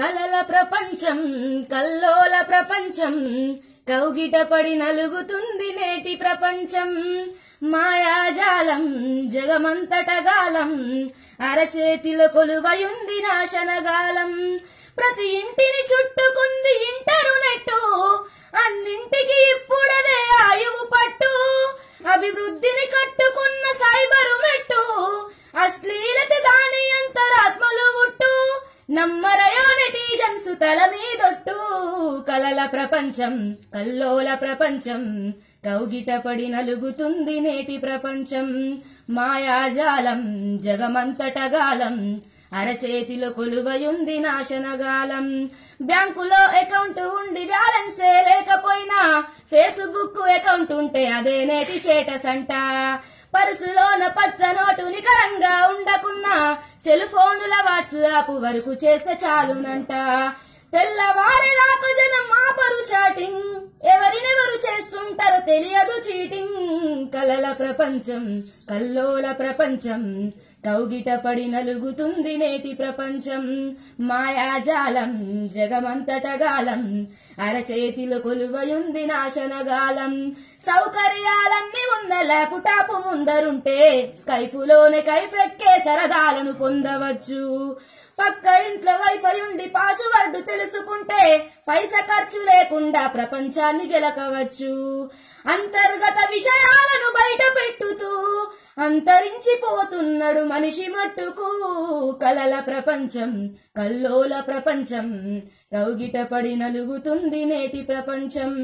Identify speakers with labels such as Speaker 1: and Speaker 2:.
Speaker 1: కలల ప్రపంచం కల్లోల ప్రపంచం కౌగిట పడి నలుగుతుంది నేటి ప్రపంచం మాయాజాలం జగమంతట గాలం అరచేతిలో కొలువయుంది నాశనగాలం ప్రతి ఇంటిని చుట్టుకుంది ఇంటరు నెట్టు అన్నింటికి ఇప్పుడదే ఆయువు పట్టు అభివృద్ధిని కట్టుకున్న సైబరు మెట్టు అశ్లీలత దాని నమ్మరయోనిటీజంసు తల మీదొట్టు కలల ప్రపంచం కల్లోల ప్రపంచం కౌగిటపడి నలుగుతుంది నేటి ప్రపంచం మాయాజాలం జగమంతటగాలం అరచేతిలో కొలువయుంది నాశనగాలం బ్యాంకులో అకౌంట్ ఉండి బ్యాలెన్సే లేకపోయినా ఫేస్బుక్ అకౌంట్ ఉంటే అదే నేటి స్టేటస్ అంట పరుసులోన పచ్చ నోట్ సెల్ వాట్సాప్ వరకు చేస్తే చాలునంట తెల్లవారిదాకా తెలియదు చీటింగ్ కలల ప్రపంచం కల్లోల ప్రపంచం కౌగిట పడి నలుగుతుంది నేటి ప్రపంచం మాయాజాలం జగమంతట గాలం అరచేతిలో కొలువయుంది నాశనగాలం సౌకర్యాలన్నీ ఉన్న లేపుటాపు ముందరుంటే స్కైఫులోనే కైఫెక్కే సరదాలను పొందవచ్చు పక్క ఇంట్లో వైఫై ఉండి పాసు తెలుసుకుంటే పైస ఖర్చు లేకుండా ప్రపంచాన్ని గెలకవచ్చు అంతర్గత విషయాలను బయట పెట్టుతూ అంతరించిపోతున్నాడు మనిషి మట్టుకు కలల ప్రపంచం కల్లోల ప్రపంచం కౌగిట పడి నలుగుతుంది నేటి ప్రపంచం